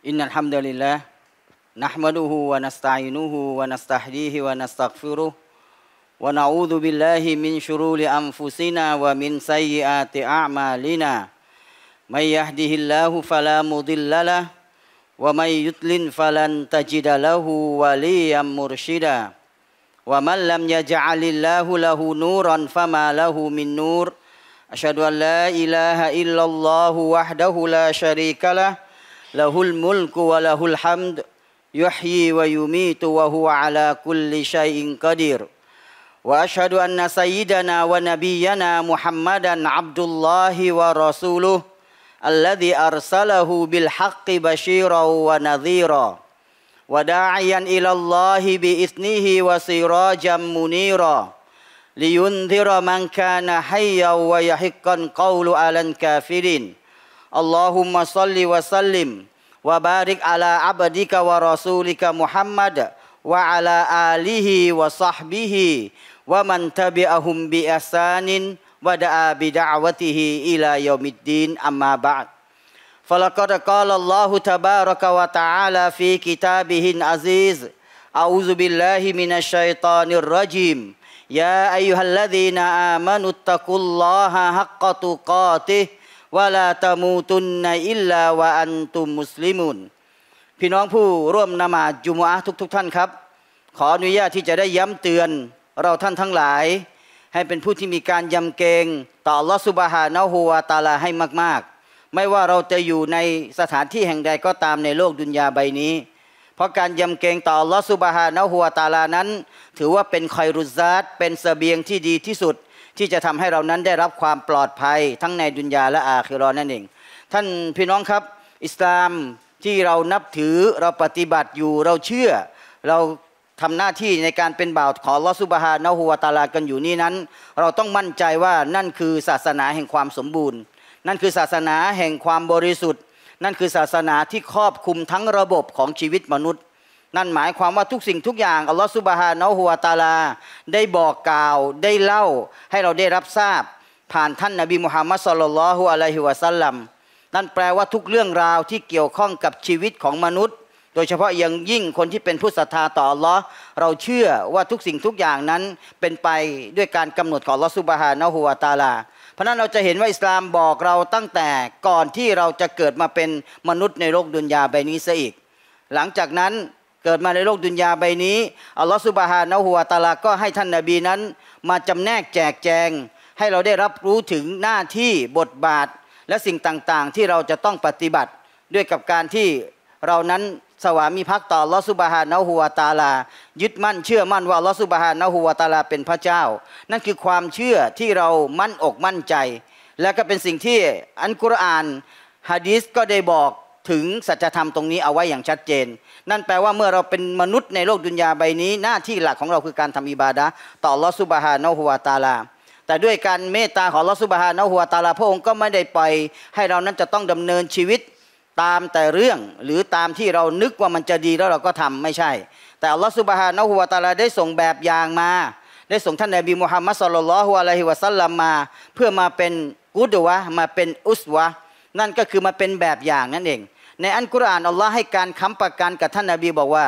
Innal hamdalillah nahmaduhu wa nasta'inuhu wa nastahdihi wa nastaghfiruh wa na'udzu billahi min shururi anfusina wa min sayyiati a'malina may yahdihillahu fala mudhillalah wa may yudlil falan tajida lahu wa man lam yaj'alillahu lahu nuran fama lahu min nur asyhadu an illallah wahdahu la syarikalah له الملك وله الحمد يحيي ويميت وهو على كل شيء قدير واشهد ان سيدنا ونبينا محمدا عبد الله ورسوله الذي ارسله بالحق بشيرا ونذيرا وداعيا الى الله بإثنه وسراجا منيرا لينذر من كان حيا ويحق قول على الكافرين Allahumma salli wa sallim wa barik ala abadika wa rasulika Muhammad wa ala alihi wa sahbihi wa man tabi'ahum bi asanin wa da'a bi da'watihi ila yaumiddin amma ba'd falaqad qala Allahu tabaraka wa ta'ala fi kitabihin aziz a'udzu billahi minasyaitonir rajim ya ayyuhalladzina amanu taqullaha haqqa tuqatih วะลาตามูตุนในอิลลาวะอันตุมุสลิมุนพี่น้องผู้ร่วมนมาจุมอะทุกทุกท่านครับ ขออนุญาตที่จะได้ย้ำเตือน เราท่านทั้งหลาย ให้เป็นผู้ที่มีการยำเกรงต่อลอสุบฮานะฮูวาตาลาให้มากๆ ไม่ว่าเราจะอยู่ในสถานที่แห่งใดก็ตามในโลกดุนยาใบนี้ เพราะการยำเกรงต่อลอสุบฮานะฮูวาตาลานั้น ถือว่าเป็นคอยรุซัดเป็นสเสบียงที่ดีที่สุดที่จะทำให้เรานั้นได้รับความปลอดภัยทั้งในดุนยาและอาคิรอนั่นเอง ท่านพี่น้องครับอิสลามที่เรานับถือเราปฏิบัติอยู่เราเชื่อ เราทำหน้าที่ในการเป็นบ่าวของลอสุบฮานะฮูวาตาลากันอยู่นี้นั้น เราต้องมั่นใจว่านั่นคือศาสนาแห่งความสมบูรณ์ นั่นคือศาสนาแห่งความบริสุทธิ์ นั่นคือศาสนาที่ครอบคลุมทั้งระบบของชีวิตมนุษย์นั่นหมายความว่าทุกสิ่งทุกอย่างอัลลอฮฺสุบฮานะฮุวาตาลาได้บอกกล่าวได้เล่าให้เราได้รับทราบ ผ่านท่านนบีมุฮัมมัดสุลลัลฮุอะลัยฮิวะสัลลัมนั่นแปลว่าทุกเรื่องราวที่เกี่ยวข้องกับชีวิตของมนุษย์ โดยเฉพาะอย่างยิ่งคนที่เป็นผู้ศรัทธาต่ออัลลอฮ์เราเชื่อว่าทุกสิ่งทุกอย่างนั้นเป็นไปด้วยการกำหนดของอัลลอฮฺสุบฮานะฮุวาตาลา เพราะนั้นเราจะเห็นว่าอิสลามบอกเราตั้งแต่ก่อนที่เราจะเกิดมาเป็นมนุษย์ในโลกดุนยาใบนี้ซะอีก หลังจากนั้นเกิดมาในโลกดุนยาใบนี้ อัลลอฮฺสุบฮานะฮุวาตาลาก็ให้ท่านนาบีนั้น มาจำแนกแจกแจง ให้เราได้รับรู้ถึงหน้าที่บทบาทและสิ่งต่างๆ ที่เราจะต้องปฏิบัติ ด้วยกับการที่เรานั้นสวามีพักต่อลอสุบฮานะฮุวาตาลา ยึดมั่นเชื่อมั่นว่าลอสุบฮานะฮุวาตาลาเป็นพระเจ้า นั่นคือความเชื่อที่เรามั่นอกมั่นใจ และก็เป็นสิ่งที่อันกุรอานฮะดีสก็ได้บอกถึงสัจธรรมตรงนี้เอาไว้อย่างชัดเจนนั่นแปลว่าเมื่อเราเป็นมนุษย์ในโลกดุนยาใบนี้ หน้าที่หลักของเราคือการทำอิบาดะต่อลอสุบฮานอฮุวาตาลาแต่ด้วยการเมตตาของลอสุบฮานอฮุวาตาลาพระองค์ก็ไม่ได้ปล่อยให้เรานั้นจะต้องดำเนินชีวิตตามแต่เรื่องหรือตามที่เรานึกว่ามันจะดีแล้วเราก็ทำไม่ใช่ แต่ลอสุบฮานอฮุวาตาลาได้ส่งแบบอย่างมา ได้ส่งท่านนบีมุฮัมมัดสุลลัลฮุอะลัยฮิวะซัลลัมมา เพื่อมาเป็นกุดวะมาเป็นอุสวะนั่นก็คือมาเป็นแบบอย่างนั่นเองในอันกุรอานอัลลอฮ์ให้การค้ำประกันกับท่านนาบีบอกว่า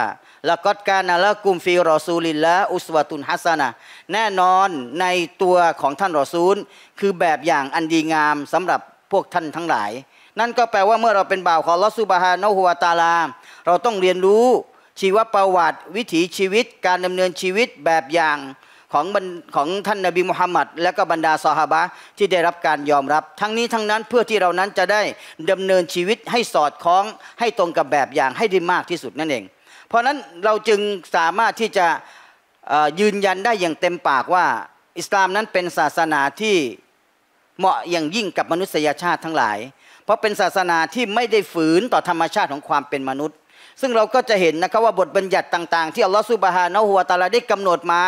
ละกัดกานะละกุมฟีรอซูลิลละอุสวาตุนฮัสนะแน่นอนในตัวของท่านรอซูล คือแบบอย่างอันดีงามสำหรับพวกท่านทั้งหลาย นั่นก็แปลว่าเมื่อเราเป็นบ่าวของลอสุบฮานะฮัวตาลา เราต้องเรียนรู้ ชีวประวัติวิถีชีวิตการดำเนินชีวิตแบบอย่างของของท่านนบีมุฮัมมัดและก็บรรดาซอฮาบะที่ได้รับการยอมรับ ทั้งนี้ทั้งนั้นเพื่อที่เรานั้นจะได้ดำเนินชีวิตให้สอดคล้องให้ตรงกับแบบอย่างให้ได้มากที่สุดนั่นเอง เพราะฉะนั้นเราจึงสามารถที่จะยืนยันได้อย่างเต็มปากว่า อิสลามนั้นเป็นศาสนาที่เหมาะอย่างยิ่งกับมนุษยชาติทั้งหลาย เพราะเป็นศาสนาที่ไม่ได้ฝืนต่อธรรมชาติของความเป็นมนุษย์ ซึ่งเราก็จะเห็นนะครับว่าบทบัญญัติต่างๆที่อัลลอฮฺสุบฮานะฮุวาตาลาได้กำหนดมา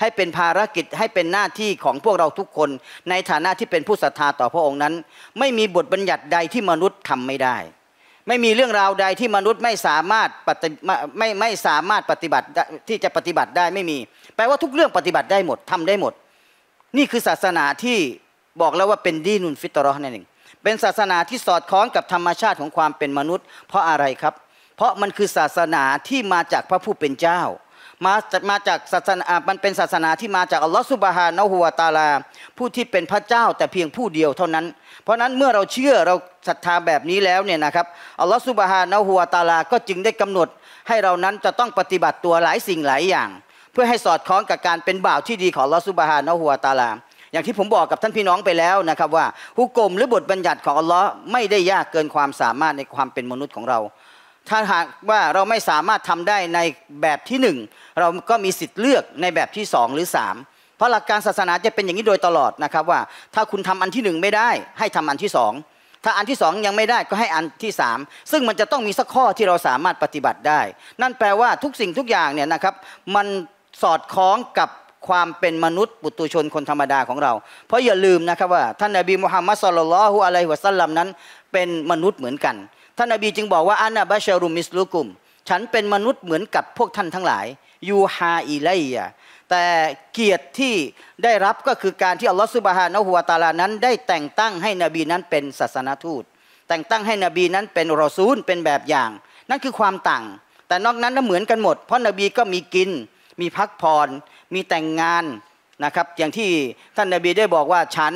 ให้เป็นภารกิจให้เป็นหน้าที่ของพวกเราทุกคนในฐานะที่เป็นผู้ศรัทธาต่อพระองค์นั้น ไม่มีบทบัญญัติใดที่มนุษย์ทำไม่ได้ ไม่มีเรื่องราวใดที่มนุษย์ไม่สามารถปฏิไม่ไม่สามารถปฏิบัติที่จะปฏิบัติได้ไม่มีแปลว่าทุกเรื่องปฏิบัติได้หมดทำได้หมด นี่คือศาสนาที่บอกแล้วว่าเป็นดีนุนฟิตรอนั่นเองเป็นศาสนาที่สอดคล้องกับธรรมชาติของความเป็นมนุษย์ เพราะอะไรครับ เพราะมันคือศาสนาที่มาจากพระผู้เป็นเจ้ามามาจากศาสนา มันเป็นศาสนาที่มาจากอัลลอฮฺสุบฮานะฮุวาตาลาผู้ที่เป็นพระเจ้าแต่เพียงผู้เดียวเท่านั้น เพราะนั้นเมื่อเราเชื่อเราศรัทธาแบบนี้แล้วเนี่ยนะครับอัลลอฮฺสุบฮานะฮุวาตาลาก็จึงได้กำหนด ให้เรานั้นจะต้องปฏิบัติตัวหลายสิ่งหลายอย่าง เพื่อให้สอดคล้องกับการเป็นบ่าวที่ดีของอัลลอฮฺสุบฮานะฮุวาตาลาอย่างที่ผมบอกกับท่านพี่น้องไปแล้วนะครับว่าฮุกกลมหรือบทบัญญัติของอัลลอฮ์ไม่ได้ยากเกินความสามารถในความเป็นมนุษย์ของเราถ้าหากว่าเราไม่สามารถทำได้ในแบบที่1เราก็มีสิทธิ์เลือกในแบบที่2หรือ3เพราะหลักการศาสนาจะเป็นอย่างนี้โดยตลอดนะครับว่า ถ้าคุณทำอันที่1ไม่ได้ ให้ทำอันที่2ถ้าอันที่2ยังไม่ได้ก็ให้อันที่3ซึ่งมันจะต้องมีสักข้อที่เราสามารถปฏิบัติได้ นั่นแปลว่าทุกสิ่งทุกอย่างเนี่ยนะครับมันสอดคล้องกับความเป็นมนุษย์ปุตุชนคนธรรมดาของเรา เพราะอย่าลืมนะครับว่าท่านนบีมุฮัมมัดสุลลัลฮุอะลัยฮิวะสัลลัมนั้น เป็นมนุษย์เหมือนกันท่านนบีจึงบอกว่าอานาบาชารุมิสลุกุม ฉันเป็นมนุษย์เหมือนกับพวกท่านทั้งหลายยูฮาอีไลยะแต่เกียรติที่ได้รับก็คือการที่อัลลอฮฺสุบฮานะฮุวาตาลานั้น ได้แต่งตั้งให้นบีนั้นเป็นศาสนทูต แต่งตั้งให้นบีนั้นเป็นรอซูลเป็นแบบอย่างนั่นคือความต่าง แต่นอกนั้นก็เหมือนกันหมด เพราะนบีก็มีกิน มีพักผ่อนมีแต่งงานนะครับอย่างที่ท่านนบีได้บอกว่าฉัน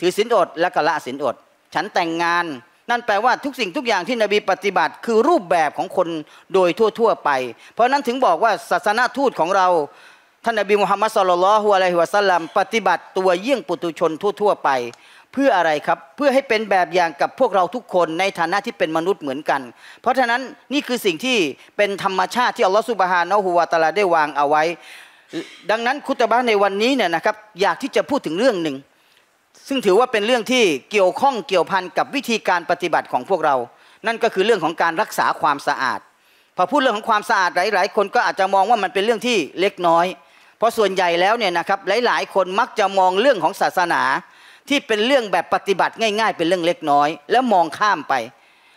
ถือศีลอดและกะละศีลอด ฉันแต่งงานนั่นแปลว่าทุกสิ่งทุกอย่างที่นบีปฏิบัติคือรูปแบบของคนโดยทั่วๆไป เพราะนั้นถึงบอกว่าศาสนาทูตของเราท่านนบีมุฮัมมัดสุลลัลฮุอะลัยฮิวะสัลลัมปฏิบัติตัวเยี่ยงปุตุชนทั่วๆไป เพื่ออะไรครับ เพื่อให้เป็นแบบอย่างกับพวกเราทุกคนในฐานะที่เป็นมนุษย์เหมือนกัน เพราะฉะนั้นนี่คือสิ่งที่เป็นธรรมชาติที่อัลลอฮฺสุบฮานะฮุวาตาลาได้วางเอาไว้ ดังนั้นคุตบะในวันนี้เนี่ยนะครับอยากที่จะพูดถึงเรื่องหนึ่งซึ่งถือว่าเป็นเรื่องที่เกี่ยวข้องเกี่ยวพันกับวิธีการปฏิบัติของพวกเรา นั่นก็คือเรื่องของการรักษาความสะอาด พอพูดเรื่องของความสะอาดหลาย ๆ คนก็อาจจะมองว่ามันเป็นเรื่องที่เล็กน้อย เพราะส่วนใหญ่แล้วเนี่ยนะครับหลาย ๆ คนมักจะมองเรื่องของศาสนาที่เป็นเรื่องแบบปฏิบัติง่าย ๆ เป็นเรื่องเล็กน้อย แล้วมองข้ามไป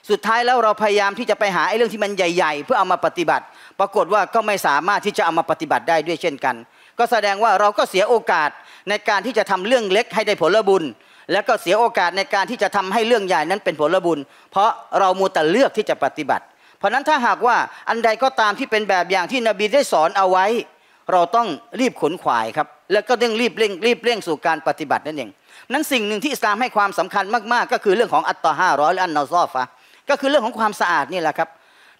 สุดท้ายแล้วเราพยายามที่จะไปหาไอ้เรื่องที่มันใหญ่ ๆ เพื่อเอามาปฏิบัติ ปรากฏว่าก็ไม่สามารถที่จะเอามาปฏิบัติได้ด้วยเช่นกัน ก็แสดงว่าเราก็เสียโอกาสในการที่จะทำเรื่องเล็กให้ได้ผลบุญ แล้วก็เสียโอกาสในการที่จะทำให้เรื่องใหญ่นั้นเป็นผลบุญ เพราะเรามัวแต่เลือกที่จะปฏิบัติ เพราะนั้นถ้าหากว่าอันใดก็ตามที่เป็นแบบอย่างที่นบีได้สอนเอาไว้ เราต้องรีบขนขวายครับแล้วก็ต้องรีบเร่งรีบเร่งสู่การปฏิบัตินั่นเอง นั้นสิ่งหนึ่งที่อิสลามให้ความสำคัญมาก ๆ ก็คือเรื่องของอัตตา้าร้อยอันนอซอฟะก็คือเรื่องของความสะอาดนี่แหละครับ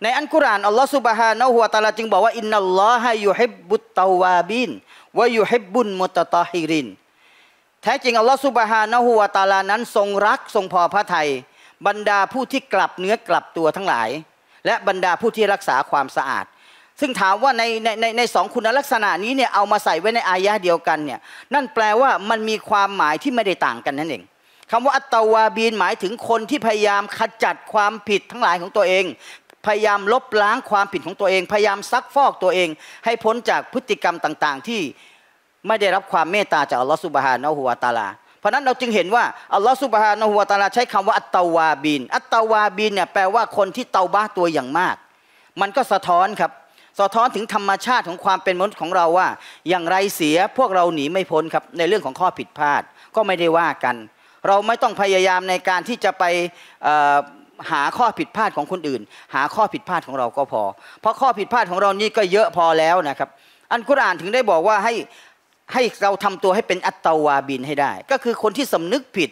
ในอันกุรานอัลลอฮฺสุบฮานะฮุวาตาลาจึงบอกว่าอินนัลลอฮะยุฮิบบุตตาวาบินวายุฮิบบุนมุตตาฮิริน แท้จริงอัลลอฮฺสุบฮานะฮุวาตาลานั้นทรงรักทรงพอพระทัยบรรดาผู้ที่กลับเนื้อกลับตัวทั้งหลาย และบรรดาผู้ที่รักษาความสะอาด ซึ่งถามว่าในในในในสองคุณลักษณะนี้เนี่ยเอามาใส่ไว้ในอายะเดียวกันเนี่ยนั่นแปลว่ามันมีความหมายที่ไม่ได้ต่างกันนั่นเองคำว่าอัตาวาบีนหมายถึงคนที่พยายามขจัดความผิดทั้งหลายของตัวเองพยายามลบล้างความผิดของตัวเอง พยายามซักฟอกตัวเองให้พ้นจากพฤติกรรมต่าง ๆ ที่ไม่ได้รับความเมตตาจากอัลลอฮฺสุบฮานะฮุวาตาลาเพราะนั้นเราจึงเห็นว่าอัลลอฮฺสุบฮานะฮุวาตาลา ใช้คำว่าอัตตาวาบิน อัตตาวาบินเนี่ยแปลว่าคนที่เตาบ้าตัวอย่างมาก มันก็สะท้อนครับสะท้อนถึงธรรมชาติของความเป็นมนุษย์ของเราว่าอย่างไรเสียพวกเราหนีไม่พ้นครับในเรื่องของข้อผิดพลาด ก็ไม่ได้ว่ากัน เราไม่ต้องพยายามในการที่จะไปหาข้อผิดพลาดของคนอื่น หาข้อผิดพลาดของเราก็พอ เพราะข้อผิดพลาดของเรานี่ก็เยอะพอแล้วนะครับอันกุรอานถึงได้บอกว่าให้ให้เราทำตัวให้เป็นอัตตาวาบินให้ได้ ก็คือคนที่สำนึกผิด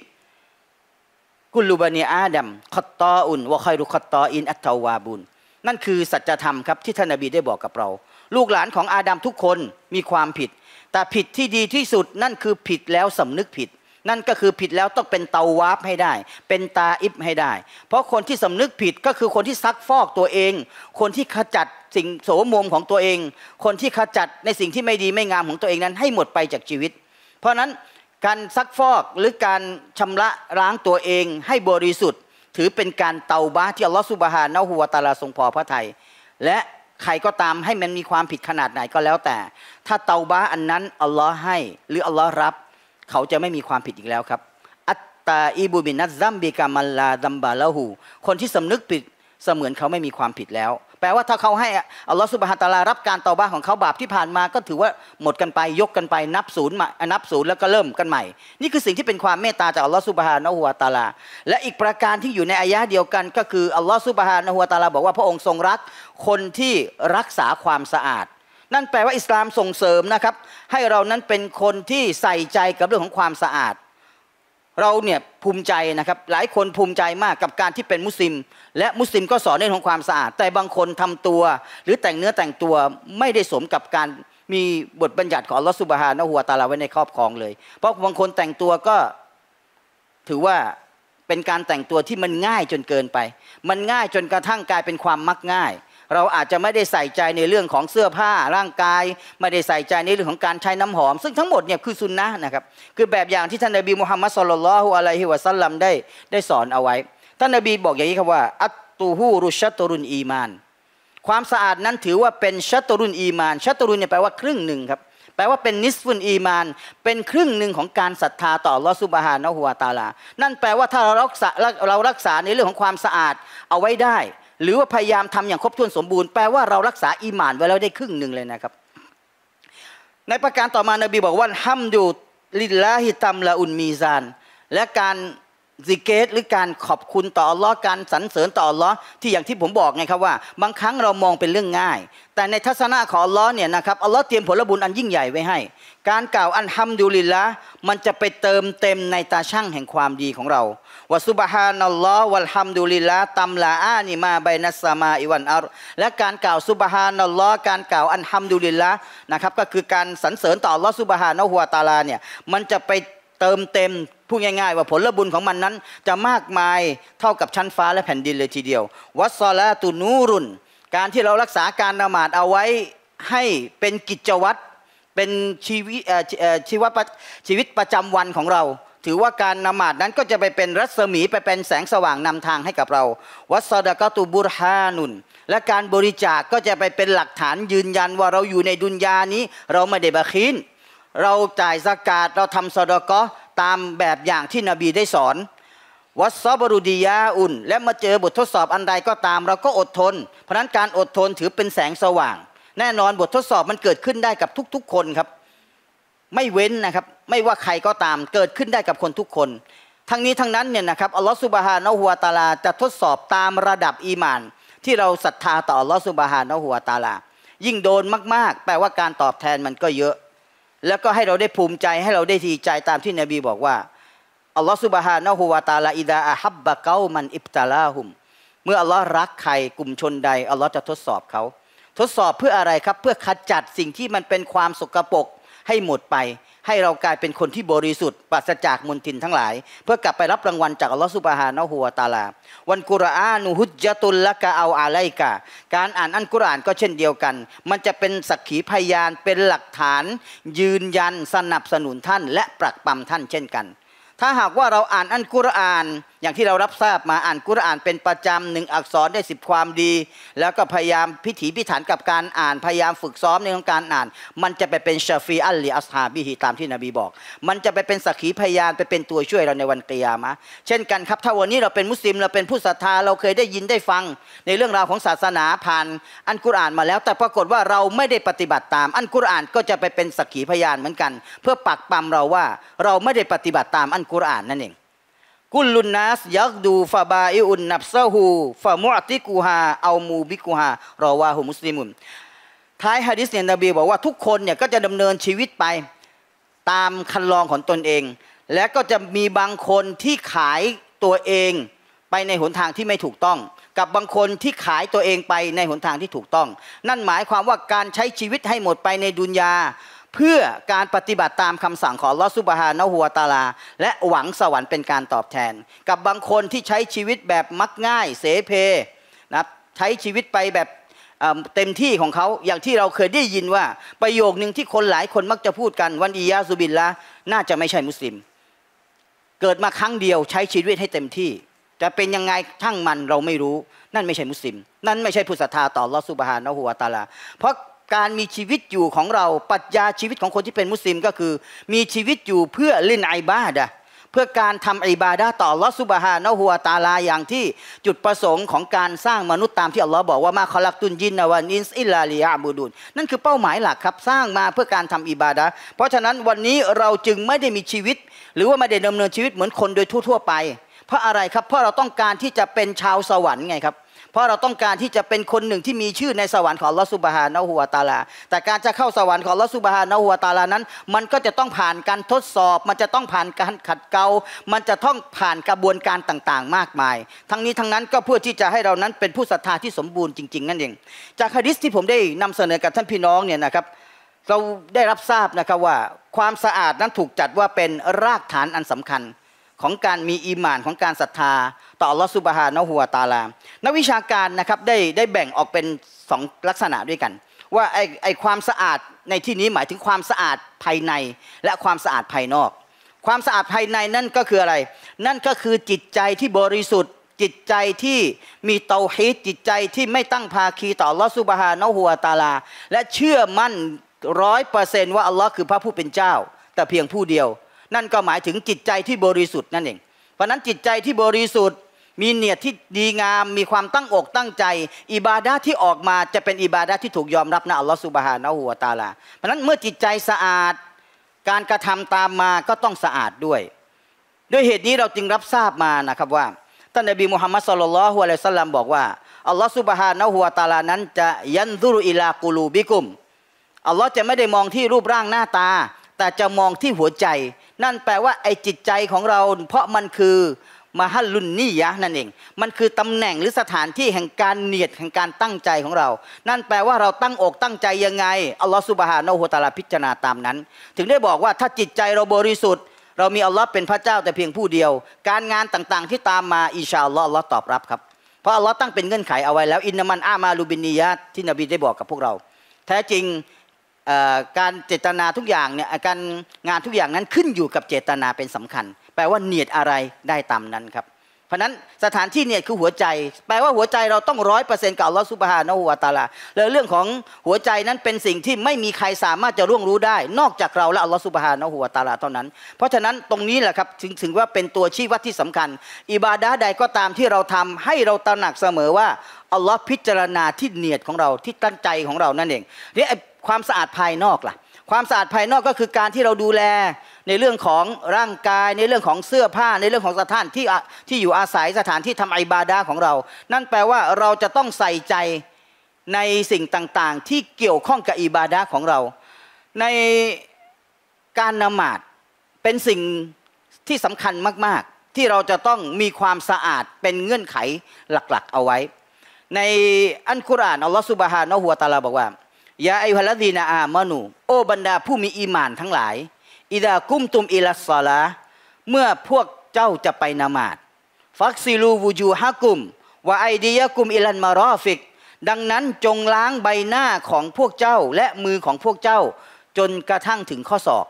กุลูบานีอาดัมคอตตออุนวะคอยรุคอตตออินอัตตาวาบุนนั่นคือสัจธรรมครับที่ท่านนบีได้บอกกับเรา ลูกหลานของอาดัมทุกคนมีความผิด แต่ผิดที่ดีที่สุดนั่นคือผิดแล้วสำนึกผิดนั่นก็คือผิดแล้วต้องเป็นเตาวาฟให้ได้ เป็นตาอิบให้ได้ เพราะคนที่สำนึกผิดก็คือคนที่ซักฟอกตัวเอง คนที่ขจัดสิ่งโสมมของตัวเอง คนที่ขจัดในสิ่งที่ไม่ดีไม่งามของตัวเองนั้นให้หมดไปจากชีวิต เพราะนั้นการซักฟอกหรือการชำระล้างตัวเองให้บริสุทธิ์ ถือเป็นการเตาบาที่ อัลลอฮฺสุบฮานาหัวตาลาทรงพอพระทัยและใครก็ตามให้มันมีความผิดขนาดไหนก็แล้วแต่ถ้าเตาบาอันนั้นอัลลอฮ์ให้หรืออัลลอฮ์รับเขาจะไม่มีความผิดอีกแล้วครับ อัตตาอิบูบินัตซัมบิกามัลลาดัมบาลาหู คนที่สำนึกผิดเสมือนเขาไม่มีความผิดแล้ว แปลว่าถ้าเขาให้อัลลอฮฺสุบฮานตะลารับการตอบ้าของเขาบาปที่ผ่านมาก็ถือว่าหมดกันไปยกกันไปนับศูนย์นับศูนย์แล้วก็เริ่มกันใหม่ นี่คือสิ่งที่เป็นความเมตตาจากอัลลอฮฺสุบฮานะฮูวาตาลา และอีกประการที่อยู่ในอายะเดียวกันก็คืออัลลอฮฺสุบฮานะฮูวาตาลาบอกว่าพระองค์ทรงรักคนที่รักษาความสะอาดนั่นแปลว่าอิสลามส่งเสริมนะครับให้เรานั้นเป็นคนที่ใส่ใจกับเรื่องของความสะอาด เราเนี่ยภูมิใจนะครับ หลายคนภูมิใจมากกับการที่เป็นมุสลิม และมุสลิมก็สอนเรื่องของความสะอาด แต่บางคนทำตัว หรือแต่งเนื้อแต่งตัวไม่ได้สมกับการมีบทบัญญัติของลอสุบฮานะหัวตาลาไว้ในครอบครองเลย เพราะบางคนแต่งตัวก็ถือว่าเป็นการแต่งตัวที่มันง่ายจนเกินไป มันง่ายจนกระทั่งกลายเป็นความมักง่ายเราอาจจะไม่ได้ใส่ใจในเรื่องของเสื้อผ้าร่างกาย ไม่ได้ใส่ใจในเรื่องของการใช้น้ำหอมซึ่งทั้งหมดเนี่ยคือสุนนะนะครับ คือแบบอย่างที่ท่านนบีมุฮัมมัดสุลลัลฮุอะลัยฮิวะซัลลัมได้ได้สอนเอาไว้ ท่านนบีบอกอย่างนี้ครับว่า อัตตูฮูรุชัตรุนอีมาน ความสะอาดนั้นถือว่าเป็นชัตรุนอีมาน ชัตรุนเนี่ยแปลว่าครึ่งหนึ่งครับแปลว่าเป็นนิสฟุนอีมานเป็นครึ่งหนึ่งของการศรัทธาต่อลอสุบฮานะฮัวตาลา นั่นแปลว่าถ้าเรารักษาเรารักษาในเรื่องของความสะอาดเอาไว้ได้หรือว่าพยายามทำอย่างครบถ้วนสมบูรณ์ แปลว่าเรารักษาอีหมาน ไว้แล้วได้ครึ่งหนึ่งเลยนะครับ ในประการต่อมานบีบอกว่าห้ามดูลิลาฮิตัมละอุนมีซาน และการซิเกตหรือการขอบคุณต่ออัลลอฮ์การสรรเสริญต่ออัลลอฮ์ที่อย่างที่ผมบอกไงครับว่า บางครั้งเรามองเป็นเรื่องง่าย แต่ในทัศนะของอัลลอฮ์เนี่ยนะครับอัลลอฮ์เตรียมผลบุญอันยิ่งใหญ่ไว้ให้ การกล่าวอันฮัมดุลิลละมันจะไปเติมเต็มในตาช่างแห่งความดีของเราวะซุบฮานัลลอฮ์วัลฮัมดุลิลละตัมลาอานิมาไบนัสมาอิวันอัรและการกล่าวซุบฮานัลลอฮ์การกล่าวอันฮัมดุลิลละนะครับก็คือการสรรเสริญต่ออัลลอฮ์ซุบฮานะฮุวาตาลาเนี่ยมันจะไปเติมเต็มพูดง่ายๆ ว่าผลบุญของมันนั้นจะมากมายเท่ากับชั้นฟ้าและแผ่นดินเลยทีเดียว วัสลาตุนูรุน การที่เรารักษาการนมาดเอาไว้ให้เป็นกิจวัตรเป็นชีวิตชีวิตชีวิตประจำวันของเราถือว่าการนมาดนั้นก็จะไปเป็นรัศมีไปเป็นแสงสว่างนำทางให้กับเรา วัสดะกตุบุรฮานุนและการบริจาคกก็จะไปเป็นหลักฐานยืนยันว่าเราอยู่ในดุนยานี้ เราไม่ได้บาคินเราจ่ายสกาดเราทำสดะกะตามแบบอย่างที่นบีได้สอน วัสบรุดียาอุนและมาเจอบททดสอบอันใดก็ตามเราก็อดทน เพราะนั้นการอดทนถือเป็นแสงสว่าง แน่นอนบททดสอบมันเกิดขึ้นได้กับทุก ๆ คนครับไม่เว้นนะครับ ไม่ว่าใครก็ตามเกิดขึ้นได้กับคนทุกคน ทั้งนี้ทั้งนั้นเนี่ยนะครับอัลลอฮฺสุบฮานะฮุวาตาลาจะทดสอบตามระดับอีมาน ที่เราศรัทธาต่ออัลลอฮฺสุบฮานะฮุวาตาลายิ่งโดนมากๆ แปลว่าการตอบแทนมันก็เยอะ แล้วก็ให้เราได้ภูมิใจให้เราได้ดีใจตามที่นบีบอกว่าอัลลอฮฺสุบฮานะฮุวาตาลาอิดาอาฮับบะเกามันอิบตาลาหุม เมื่ออัลลอฮ์รักใครกลุ่มชนใดอัลลอฮ์จะทดสอบเขาทดสอบเพื่ออะไรครับเพื่อขจัดสิ่งที่มันเป็นความสกปรกให้หมดไปให้เรากลายเป็นคนที่บริสุทธิ์ปราศจากมลทินทั้งหลาย เพื่อกลับไปรับรางวัลจาก อัลลอฮฺสุบฮานะฮัวตาลา วันกุรอานุฮุจตุลละกาเอาอาไลกาการอ่านอันกุรอานก็เช่นเดียวกัน มันจะเป็นสักขีพยานเป็นหลักฐาน ยืนยันสนับสนุนท่านและปรักปรำท่านเช่นกัน ถ้าหากว่าเราอ่านอันกุรอานอย่างที่เรารับทราบมาอ่านกุรอาน เป็นประจำหนึ่งอักษรได้สิบความดีแล้วก็พยายามพิถีพิถันกับการอ่านพยายามฝึกซ้อมในของการอ่าน มันจะไปเป็นชาฟีอัลลีอัสฮาบิฮีตามที่นบีบอก มันจะไปเป็นสักขีพยานไปเป็นตัวช่วยเราในวันกิยามะเช่นกันครับถ้าวันนี้เราเป็นมุสลิมเราเป็นผู้ศรัทธาเราเคยได้ยินได้ฟังในเรื่องราวของศาสนาผ่านอันกุรอานมาแล้ว แต่ปรากฏว่าเราไม่ได้ปฏิบัติตามอันกุรอานก็จะไปเป็นสักขีพยานเหมือนกัน เพื่อปักปั๊มเราว่าเราไม่ได้ปฏิบัติตามอันกุรอานนั่นเองกุลุนนัสยักดูฟาบาอิอุนนับเซหูฟามุอติกูฮาเอามูบิกูฮารอวาหุมุสลิมุนท้ายฮะดิษเนี่ยนบีบอกว่าทุกคนเนี่ยก็จะดำเนินชีวิตไปตามคันลองของตนเอง และก็จะมีบางคนที่ขายตัวเองไปในหนทางที่ไม่ถูกต้อง กับบางคนที่ขายตัวเองไปในหนทางที่ถูกต้อง นั่นหมายความว่าการใช้ชีวิตให้หมดไปในดุนยาเพื่อการปฏิบัติตามคำสั่งของลอสุบฮานะหัวตาลาและหวังสวรรค์เป็นการตอบแทน กับบางคนที่ใช้ชีวิตแบบมักง่ายเสเพนะใช้ชีวิตไปแบบเต็มที่ของเขาอย่างที่เราเคยได้ยินว่า ประโยคหนึ่งที่คนหลายคนมักจะพูดกันวันอียาสุบินละน่าจะไม่ใช่มุสลิม เกิดมาครั้งเดียวใช้ชีวิตให้เต็มที่ จะเป็นยังไงช่างมันเราไม่รู้นั่นไม่ใช่มุสลิม นั่นไม่ใช่ผู้ศรัทธาต่อลอสุบฮานนะหัวตาลาเพราะการมีชีวิตอยู่ของเราปัจญาชีวิตของคนที่เป็นมุสลิม ก็คือ มีชีวิตอยู่เพื่อลินไอบาดะเพื่อการทำอิบาดาต่อลอสุบฮานะฮัวตาลาอย่างที่จุดประสงค์ของการสร้างมนุษย์ตามที่อัลลอฮ์บอกว่ามาคอลักตุนยินนวานินอิลาลียาบูดุนนั่นคือเป้าหมายหลักครับ สร้างมาเพื่อการทำอิบาดาเพราะฉะนั้นวันนี้เราจึงไม่ได้มีชีวิต หรือว่าไม่ได้ดำเนินชีวิตเหมือนคนโดยทั่วๆไป เพราะอะไรครับเพราะเราต้องการที่จะเป็นชาวสวรรค์ไงครับเพราะเราต้องการที่จะเป็นคนหนึ่งที่มีชื่อในสวรรค์ของลอสุบฮานอหัวตาลา แต่การจะเข้าสวรรค์ของลอสุบฮานอหัวตาลานั้น มันก็จะต้องผ่านการทดสอบ มันจะต้องผ่านการขัดเกลามันจะต้องผ่านกระบวนการต่างๆ มากมาย ทั้งนี้ทั้งนั้นก็เพื่อที่จะให้เรานั้นเป็นผู้ศรัทธาที่สมบูรณ์จริง ๆ นั่นเองจากฮะดิษที่ผมได้นำเสนอกับท่านพี่น้องเนี่ยนะครับ เราได้รับทราบนะครับว่า ความสะอาดนั้นถูกจัดว่าเป็นรากฐานอันสำคัญของการมีอีมานของการศรัทธา ต่ออัลลอฮฺสุบฮานะฮัวตาลานักวิชาการนะครับได้ได้แบ่งออกเป็นสองลักษณะด้วยกัน ว่าไอไอความสะอาดในที่นี้หมายถึงความสะอาดภายใน และความสะอาดภายนอก ความสะอาดภายในนั่นก็คืออะไร นั่นก็คือจิตใจที่บริสุทธิ์จิตใจที่มีเตาฮีตจิตใจที่ไม่ตั้งภาคีต่ออัลลอฮฺสุบฮานะฮัวตาลาและเชื่อมั่นร้อยเปอร์เซนต์ว่าอัลลอฮ์คือพระผู้เป็นเจ้า แต่เพียงผู้เดียวนั่นก็หมายถึงจิตใจที่บริสุทธิ์นั่นเอง เพราะนั้นจิตใจที่บริสุทธิ์มีเนียดที่ดีงามมีความตั้งอกตั้งใจ อิบาดาที่ออกมาจะเป็นอิบาดาที่ถูกยอมรับนะอัลลอฮฺสุบฮานะฮัวาตาลา เพราะนั้นเมื่อจิตใจสะอาดการกระทำตามมา ก็ต้องสะอาดด้วย ด้วยเหตุนี้เราจึงรับทราบมานะครับว่าท่านนบีมุฮัมมัดสุลลัลฮุอะลัยซัลลัมบอกว่าอัลลอฮฺสุบฮานะฮุวาตาลานั้นจะยันซุรุอิลากูลูบิกุม อัลลอฮ์จะไม่ได้มองที่รูปร่างหน้าตา แต่จะมองที่หัวใจนั่นแปลว่าไอ้จิตใจของเราเพราะมันคือมาฮลุนนี่ยะนั่นเอง มันคือตำแหน่งหรือสถานที่แห่งการเนียดแห่งการตั้งใจของเรา นั่นแปลว่าเราตั้งอกตั้งใจยังไงอัลลอฮฺสุบฮานาหูตาลาพิจารณาตามนั้น ถึงได้บอกว่าถ้าจิตใจเราบริสุทธิ์ เรามีอัลลอฮฺเป็นพระเจ้าแต่เพียงผู้เดียว การงานต่างๆที่ตามมาอิชาอัลลอฮฺอัลลอฮฺตอบรับครับ เพราะอัลลอฮ์ตั้งเป็นเงื่อนไขเอาไว้แล้วอินนามันอามาลูบินียะที่นบีได้บอกกับพวกเรา แท้จริงการเจตนาทุกอย่างเนี่ยการงานทุกอย่างนั้นขึ้นอยู่กับเจตนาเป็นสำคัญ แปลว่าเนียดอะไรได้ตามนั้นครับเพราะนั้นสถานที่เนี่ยคือหัวใจ แปลว่าหัวใจเราต้องร้อยเปอร์เซ็นต์กับลอสุบฮานะฮุวาตาลาแล้วเรื่องของหัวใจนั้นเป็นสิ่งที่ไม่มีใครสามารถจะร่วงรู้ได้ นอกจากเราและอัลลอฮฺสุบฮานะฮุวาตาลาเท่านั้น เพราะฉะนั้นตรงนี้แหละครับถึงถึงว่าเป็นตัวชี้วัดที่สำคัญ อิบาดาใดก็ตามที่เราทำให้เราตระหนักเสมอว่าอัลลอฮฺพิจารณาที่เนียดของเราที่ตั้งใจของเรานั่นเองนี่ความสะอาดภายนอกล่ะ ความสะอาดภายนอกก็คือการที่เราดูแลในเรื่องของร่างกาย ในเรื่องของเสื้อผ้า ในเรื่องของสถานที่ที่อยู่อาศัยสถานที่ทำอิบาดาของเรา นั่นแปลว่าเราจะต้องใส่ใจในสิ่งต่างๆ ที่เกี่ยวข้องกับอิบาดาของเรา ในการนมาดเป็นสิ่งที่สำคัญมากๆ ที่เราจะต้องมีความสะอาดเป็นเงื่อนไขหลักๆ เอาไว้ ในอันกุรอานอัลลอฮฺสุบฮานะฮุวาตาลาบอกว่ายาไอฮัลดีนาอามนู โอบรรดาผู้มีอีมานทั้งหลาย อิดากุ้มตุมอิลัสซาลาเมื่อพวกเจ้าจะไปนมาดฟักซิลูวูจูฮะกุมวาไอดียากุมอิลันมารอฟิก ดังนั้นจงล้างใบหน้าของพวกเจ้าและมือของพวกเจ้าจนกระทั่งถึงข้อศอก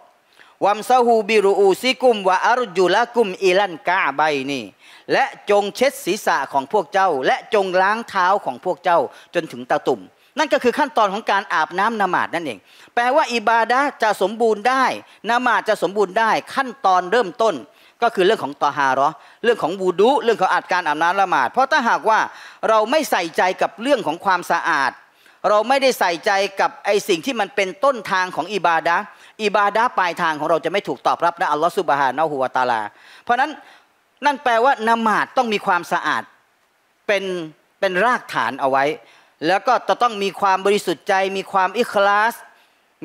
วัมซาฮูบิรูอูซิกุมวาอารุจุละกุมอิลันกาใบนี่ และจงเช็ดศีรษะของพวกเจ้า และจงล้างเท้าของพวกเจ้าจนถึงตาตุ่มนั่นก็คือขั้นตอนของการอาบน้ำนมาดนั่นเองแปลว่าอิบาดะจะสมบูรณ์ได้นมาดจะสมบูรณ์ได้ ขั้นตอนเริ่มต้นก็คือเรื่องของตอฮารอเรื่องของบูดุเรื่องของอาจการอาบน้ำละหมาดเพราะถ้าหากว่าเราไม่ใส่ใจกับเรื่องของความสะอาด เราไม่ได้ใส่ใจกับไอสิ่งที่มันเป็นต้นทางของอิบาดะอิบาดะปลายทางของเราจะไม่ถูกตอบรับนะอัลลอฮฺสุบฮานะฮูวาตาลาเพราะนั้นนั่นแปลว่านมาดต้องมีความสะอาดเป็นเป็นรากฐานเอาไว้แล้วก็จะต้องมีความบริสุทธิ์ใจ มีความอิคลาส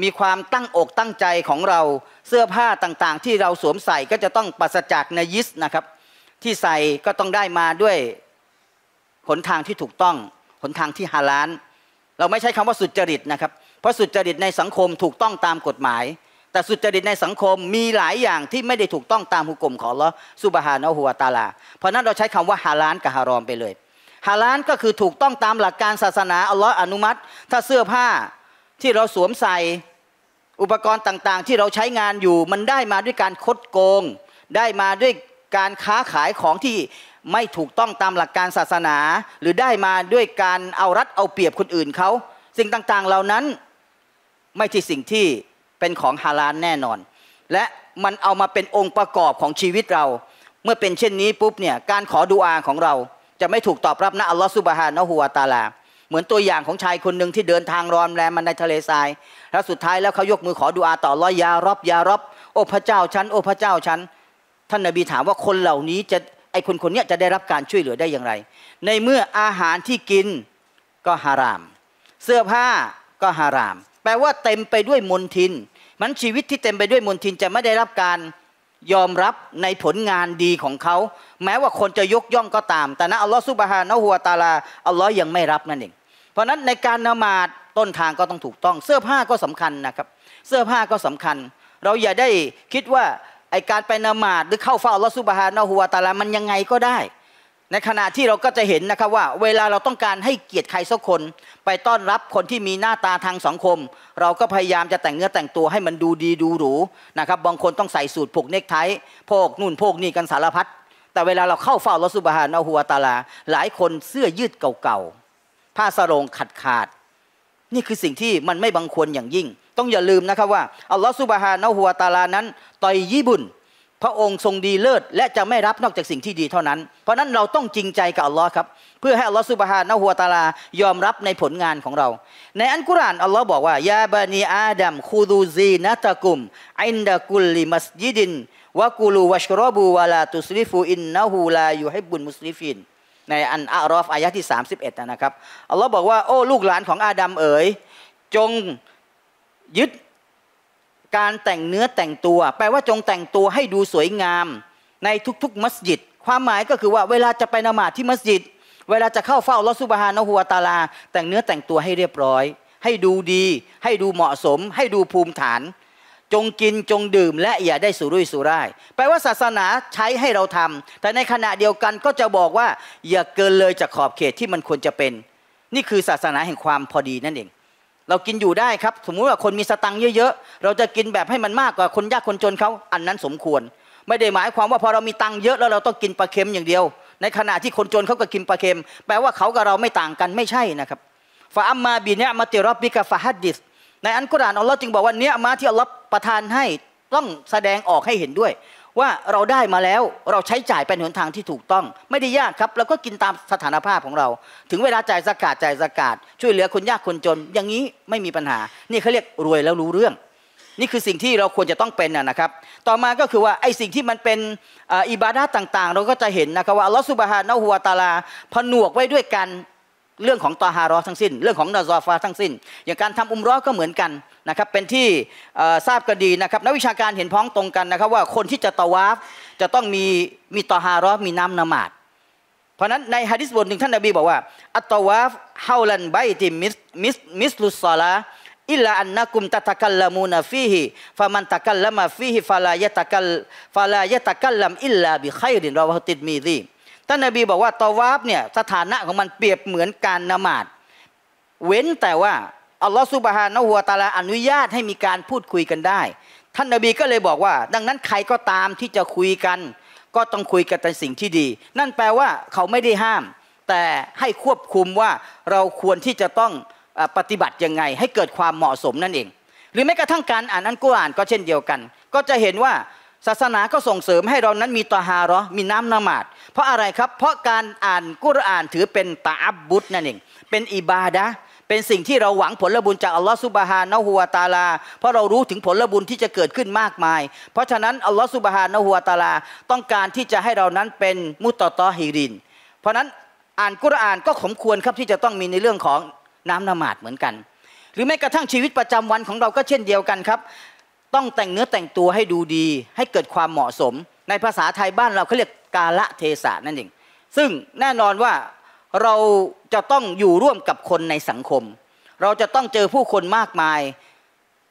มีความตั้งอกตั้งใจของเราเสื้อผ้าต่างๆ ที่เราสวมใส่ก็จะต้องปราศจากนยิสนะครับที่ใส่ก็ต้องได้มาด้วยหนทางที่ถูกต้องหนทางที่ฮาลาน เราไม่ใช้คำว่าสุจริตนะครับ เพราะสุจริตในสังคมถูกต้องตามกฎหมาย แต่สุจริตในสังคมมีหลายอย่างที่ไม่ได้ถูกต้องตามหุกกลมของลอสุบฮานะหัวตาลาเพราะนั้นเราใช้คำว่าฮาลานกับฮารอมไปเลยฮาลานก็คือถูกต้องตามหลักการศาสนาอัลลอฮ์อนุมัติถ้าเสื้อผ้าที่เราสวมใส่อุปกรณ์ต่างๆ ที่เราใช้งานอยู่ มันได้มาด้วยการคดโกง ได้มาด้วยการค้าขายของที่ไม่ถูกต้องตามหลักการศาสนา หรือได้มาด้วยการเอารัดเอาเปรียบคนอื่นเขาสิ่งต่างๆเหล่านั้นไม่ใช่สิ่งที่เป็นของฮาลานแน่นอน และมันเอามาเป็นองค์ประกอบของชีวิตเรา เมื่อเป็นเช่นนี้ปุ๊บเนี่ยการขอดุอาของเราจะไม่ถูกตอบรับนะอัลลอฮฺสุบฮานะฮุวาตาลาเหมือนตัวอย่างของชายคนหนึ่งที่เดินทางรอนแรมมาในทะเลทราย แล้วสุดท้ายแล้วเขายกมือขอดุอาต่อรลอยยารอบยารอบโอ้พระเจ้าฉันโอ้พระเจ้าฉันท่านนบีถามว่าคนเหล่านี้จะไอคนคนนี้จะได้รับการช่วยเหลือได้อย่างไร ในเมื่ออาหารที่กิน ก็ฮาราม เสื้อผ้าก็ฮาราม แปลว่าเต็มไปด้วยมลทิน มันชีวิตที่เต็มไปด้วยมลทินจะไม่ได้รับการยอมรับในผลงานดีของเขา แม้ว่าคนจะยกย่องก็ตามแต่นะอัลลอฮฺซุบฮานะฮัวตาลาอัลลอฮ์ยังไม่รับนั่นเอง เพราะนั้นในการนมาดต้นทางก็ต้องถูกต้องเสื้อผ้าก็สำคัญนะครับ เสื้อผ้าก็สำคัญ เราอย่าได้คิดว่า ไอการไปนมาดหรือเข้าเฝ้าอัลลอฮฺซุบฮานะฮัวตาลามันยังไงก็ได้ในขณะที่เราก็จะเห็นนะครับว่า เวลาเราต้องการให้เกียรติใครสักคน ไปต้อนรับคนที่มีหน้าตาทางสังคม เราก็พยายามจะแต่งเนื้อแต่งตัวให้มันดูดีดูหรูนะครับบางคนต้องใส่สูตรผูกเนคไทพวกนู่นพวกนี่กันสารพัดแต่เวลาเราเข้าเฝ้าลอสุบฮานอหัวตาลา หลายคนเสื้อยืดเก่าๆ ผ้าสรงขาดขาดนี่คือสิ่งที่มันไม่บังควรอย่างยิ่ง ต้องอย่าลืมนะครับว่าอัลลอฮฺสุบฮานอหัวตาลานั้นต่อยยิบุญพระองค์ทรงดีเลิศและจะไม่รับนอกจากสิ่งที่ดีเท่านั้น เพราะนั้นเราต้องจริงใจกับอัลลอฮ์ครับเพื่อให้อัลลอฮ์สุบฮานะฮัวตาลา ยอมรับในผลงานของเรา ในอันกุรานอัลลอฮ์บอกว่า ยาบานีอาดัมคูดูซีนัตกุมอินดะกุลลิมัสยิดินวะกูลูวัชรบูวาลาตุสลิฟูอินนะฮูลาอยู่ให้บุญมุสลิฟินในอันอารอฟอายะที่31นะครับอัลลอฮ์บอกว่าโอ้ลูกหลานของอาดัมเอ๋ยจงยึดการแต่งเนื้อแต่งตัว แปลว่าจงแต่งตัวให้ดูสวยงาม ในทุกๆ มัสยิดความหมายก็คือว่าเวลาจะไปนมาที่มัสยิด เวลาจะเข้าเฝ้าลอสุบฮานะฮัวตาลาแต่งเนื้อแต่งตัวให้เรียบร้อย ให้ดูดี ให้ดูเหมาะสม ให้ดูภูมิฐาน จงกินจงดื่ม และอย่าได้สุรุ่ยสุร่ายแปลว่าศาสนาใช้ให้เราทำ แต่ในขณะเดียวกันก็จะบอกว่า อย่าเกินเลยจากขอบเขตที่มันควรจะเป็น นี่คือศาสนาแห่งความพอดีนั่นเองเรากินอยู่ได้ครับสมมุติว่าคนมีสตังค์เยอะๆ เราจะกินแบบให้มันมากกว่าคนยากคนจนเขาอันนั้นสมควร ไม่ได้หมายความว่าพอเรามีตังค์เยอะแล้วเราต้องกินปลาเค็มอย่างเดียว ในขณะที่คนจนเขาก็กินปลาเค็ม แปลว่าเขากับเราไม่ต่างกันไม่ใช่นะครับฟาอัมมาบีเนียมาติรอบบิกาฟาฮัดดิสในอันกุรอานอัลลอฮ์จึงบอกว่าเนี่ยมาที่อัลลอฮ์ประทานให้ต้องแสดงออกให้เห็นด้วยว่าเราได้มาแล้วเราใช้จ่ายเป็นหนทางที่ถูกต้อง ไม่ได้ยากครับเราก็กินตามสถานภาพของเรา ถึงเวลาจ่ายสกาดจ่ายสกาดช่วยเหลือคนยากคนจนอย่างนี้ไม่มีปัญหา นี่เขาเรียกรวยแล้วรู้เรื่อง นี่คือสิ่งที่เราควรจะต้องเป็นนะครับ ต่อมาก็คือว่าไอ้สิ่งที่มันเป็นอิบาดาต่างๆ เราก็จะเห็นนะครับว่าลอสุบฮานะฮัวตาลาผนวกไว้ด้วยกันเรื่องของตาฮารอทั้งสิ้น เรื่องของนาซอฟาทั้งสิ้น อย่างการทำอุมร้อก็เหมือนกันนะครับเป็นที่ทราบกันดีนะครับนักวิชาการเห็นพ้องตรงกันนะครับว่าคนที่จะตาวาฟจะต้องมีมีตาฮารอมีน้ำนมาดเพราะนั้นในฮะดิษบทหนึ่งท่านนบีบอกว่าอัตวาฟฮาวลันไบติมิสมิสมิสลุสซาลาอิลลาอันนักุมตะตะกัลลามูนฟีฮิฟามันตะกัลลามาฟีฮิฟาลายะตะกัลฟาลายะตะกัลลัมอิลลาบิไครินราวะติดมีดีท่านนบีบอกว่าตอวาฟเนี่ยสถานะของมันเปรียบเหมือนการนมาดเว้นแต่ว่าอัลลอฮฺสุบฮานะฮัวตาลาอนุญาตให้มีการพูดคุยกันได้ ท่านนบีก็เลยบอกว่า ดังนั้นใครก็ตามที่จะคุยกัน ก็ต้องคุยกันแต่สิ่งที่ดี นั่นแปลว่าเขาไม่ได้ห้าม แต่ให้ควบคุมว่าเราควรที่จะต้องปฏิบัติยังไงให้เกิดความเหมาะสมนั่นเอง หรือแม้กระทั่งการอ่านอันกุรอานก็เช่นเดียวกัน ก็จะเห็นว่าศาสนาก็ส่งเสริมให้เรานั้นมีตอฮาระมีน้ำนมาดพราะอะไรครับ เพราะการอ่านกุรอานถือเป็นตาอับบุตนั่นเองเป็นอิบาดะเป็นสิ่งที่เราหวังผลบุญจากอัลลอฮฺสุบฮานะฮุวาตาลาเพราะเรารู้ถึงผลบุญที่จะเกิดขึ้นมากมายเพราะฉะนั้นอัลลอฮฺสุบฮานะฮุวาตาลาต้องการที่จะให้เรานั้นเป็นมุตตอฮิริน เพราะนั้นอ่านกุรอานก็สมควรครับที่จะต้องมีในเรื่องของน้ำนมาดเหมือนกัน หรือแม้กระทั่งชีวิตประจำวันของเราก็เช่นเดียวกันครับต้องแต่งเนื้อแต่งตัวให้ดูดีให้เกิดความเหมาะสมในภาษาไทยบ้านเราเขาเรียกกาละเทศะนั่นเองซึ่งแน่นอนว่าเราจะต้องอยู่ร่วมกับคนในสังคม เราจะต้องเจอผู้คนมากมาย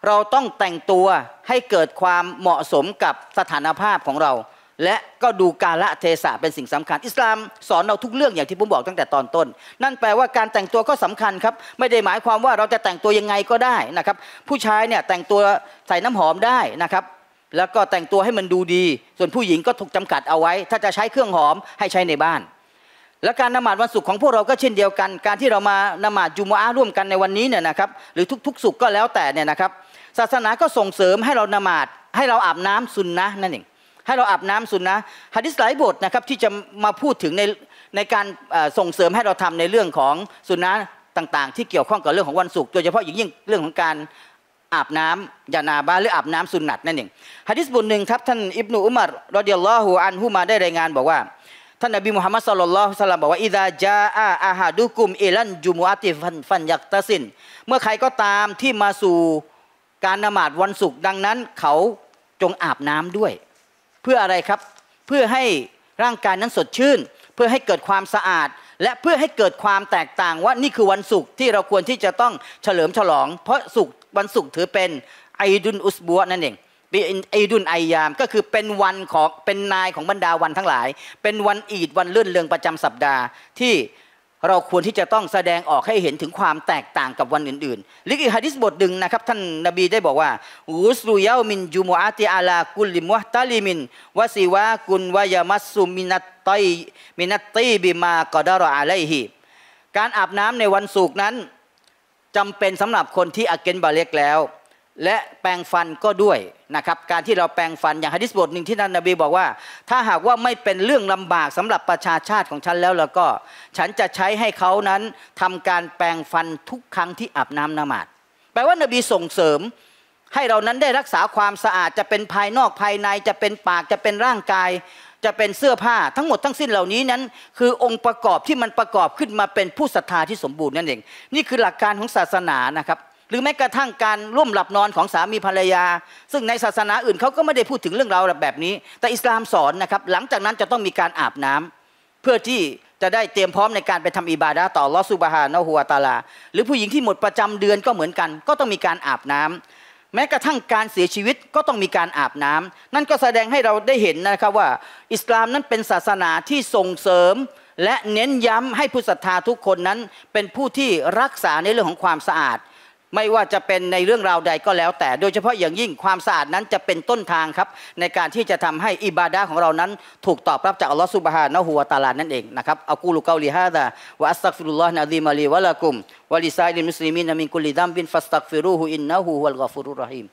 เราต้องแต่งตัวให้เกิดความเหมาะสมกับสถานภาพของเรา และก็ดูกาละเทศะเป็นสิ่งสำคัญ อิสลามสอนเราทุกเรื่องอย่างที่ผมบอกตั้งแต่ตอนต้น นั่นแปลว่าการแต่งตัวก็สำคัญครับ ไม่ได้หมายความว่าเราจะแต่งตัวยังไงก็ได้นะครับ ผู้ชายเนี่ยแต่งตัวใส่น้ำหอมได้นะครับแล้วก็แต่งตัวให้มันดูดี ส่วนผู้หญิงก็ถูกจำกัดเอาไว้ ถ้าจะใช้เครื่องหอมให้ใช้ในบ้าน และการนมาดวันศุกร์ของพวกเราก็เช่นเดียวกัน การที่เรามานมาดจุมอาร่วมกันในวันนี้เนี่ยนะครับ หรือทุกๆศุกร์ก็แล้วแต่เนี่ยนะครับ ศาสนาก็ส่งเสริมให้เรานมาดให้เราอาบน้ำสุนนะนั่นเอง ให้เราอาบน้ำสุนนะฮะดิษไลายบทนะครับที่จะมาพูดถึงในในการส่งเสริมให้เราทำในเรื่องของสุนนะต่างๆ ที่เกี่ยวข้องกับเรื่องของวันศุกร์ โดยเฉพาะอย่างยิ่งเรื่องของการอาบน้ำยานาบาหรืออาบน้ำสุนัตนั่นเองฮะดิษบทหนึ่งครับท่านอิบนุอุมารรอดิยัลลอฮุอันฮุมาได้รายงาน บอกว่า ท่านนบีมุฮัมมัดสุลลัลฮุสลามบอกว่า อิดาจา อาอาฮาดุกุมเอลันจุมูอาติฟันฟันยักตะสิน เมื่อใครก็ตามที่มาสู่การนมาดวันศุกร์ดังนั้น เขาจงอาบน้ำด้วย เพื่ออะไรครับ เพื่อให้ร่างกายนั้นสดชื่น เพื่อให้เกิดความสะอาด และเพื่อให้เกิดความแตกต่างว่านี่คือวันศุกร์ที่เราควรที่จะต้องเฉลิมฉลองเพราะศุกร์วันศุกร์ถือเป็น ไอดุนอุสบัวนั่นเองเป็นไอดุนไอยาม ก็คือเป็นวันของเป็นนายของบรรดาวันทั้งหลาย เป็นวันอีด วันเลื่อนเลืองประจำสัปดาห์ ที่เราควรที่จะต้องแสดงออกให้เห็นถึงความแตกต่างกับวันอื่นๆ ลิกิฮะดิษบทหนึ่งนะครับ ท่านนบีได้บอกว่าอุสรุยามินจุมอาติอาลากุลิมวะตาลิมินวาซีวะกุนวายามัสซุมินัตไตมินัตตีบิมากอดารออาไลฮีการอาบน้ำในวันศุกร์นั้นจำเป็นสำหรับคนที่อักเกนบาเล็กแล้ว และแปลงฟันก็ด้วยนะครับการที่เราแปลงฟันอย่างฮะดิษบทหนึ่งที่นันนบีบอกว่า ถ้าหากว่าไม่เป็นเรื่องลำบากสำหรับประชาชาติของฉันแล้วแล้วก็ ฉันจะใช้ให้เขานั้นทำการแปลงฟันทุกครั้งที่อาบน้ำนมาดแปลว่านบีส่งเสริม ให้เรานั้นได้รักษาความสะอาดจะเป็นภายนอกภายในจะเป็นปากจะเป็นร่างกายจะเป็นเสื้อผ้าทั้งหมดทั้งสิ้นเหล่านี้นั้น คือองค์ประกอบที่มันประกอบขึ้นมาเป็นผู้ศรัทธาที่สมบูรณ์นั่นเองนี่คือหลักการของศาสนานะครับหรือแม้กระทั่งการร่วมหลับนอนของสามีภรรยา ซึ่งในศาสนาอื่นเขาก็ไม่ได้พูดถึงเรื่องราวแบบนี้ แต่อิสลามสอนนะครับหลังจากนั้นจะต้องมีการอาบน้ำ เพื่อที่จะได้เตรียมพร้อมในการไปทำอิบาดาต่อลอสุบฮานะฮัวตาลา หรือผู้หญิงที่หมดประจำเดือนก็เหมือนกัน ก็ต้องมีการอาบน้ำแม้กระทั่งการเสียชีวิตก็ต้องมีการอาบน้ำ นั่นก็แสดงให้เราได้เห็นนะครับว่าอิสลามนั้นเป็นศาสนาที่ส่งเสริม และเน้นย้ำให้ผู้ศรัทธาทุกคนนั้นเป็นผู้ที่รักษาในเรื่องของความสะอาดไม่ว่าจะเป็นในเรื่องราวใดก็แล้วแต่ โดยเฉพาะอย่างยิ่งความสะอาดนั้นจะเป็นต้นทางครับในการที่จะทำให้อิบาดะของเรานั้น ถูกตอบรับจากอัลลอฮฺสุบฮานะฮูวาตาลานั่นเองนะครับอักูลุกาลีฮาดะวะอัสตักฟิรุลลอฮ์นะดีมาลีวะลากุมวะลิซาอิลมุสลิมีนะมินกุลิดัมบินฟัสตักฟิรูฮูอินนะฮูวัลกอฟุรุรรหิม